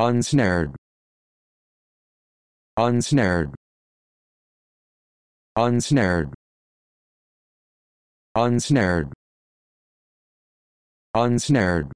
unsnared unsnared unsnared unsnared unsnared